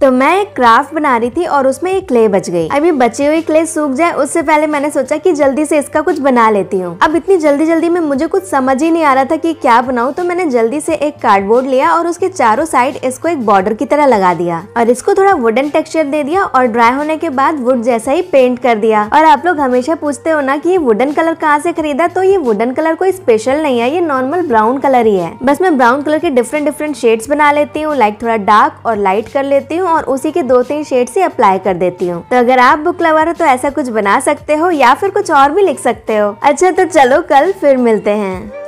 तो मैं एक क्राफ्ट बना रही थी और उसमें एक क्ले बच गई अभी बची हुई क्ले सूख जाए उससे पहले मैंने सोचा कि जल्दी से इसका कुछ बना लेती हूँ अब इतनी जल्दी जल्दी में मुझे कुछ समझ ही नहीं आ रहा था कि क्या बनाऊँ तो मैंने जल्दी से एक कार्डबोर्ड लिया और उसके चारों साइड इसको एक बॉर्डर की तरह लगा दिया और इसको थोड़ा वुडन टेक्स्चर दे दिया और ड्राई होने के बाद वुड जैसा ही पेंट कर दिया और आप लोग हमेशा पूछते हो ना की ये वुडन कलर कहाँ से खरीदा तो ये वुडन कलर कोई स्पेशल नहीं है ये नॉर्मल ब्राउन कलर ही है बस मैं ब्राउन कलर के डिफरेंट डिफरेंट शेड्स बना लेती हूँ लाइक थोड़ा डार्क और लाइट कर लेती हूँ हूँ और उसी के दो तीन शेड से अप्लाई कर देती हूँ तो अगर आप बुक लवर हो तो ऐसा कुछ बना सकते हो या फिर कुछ और भी लिख सकते हो अच्छा तो चलो कल फिर मिलते हैं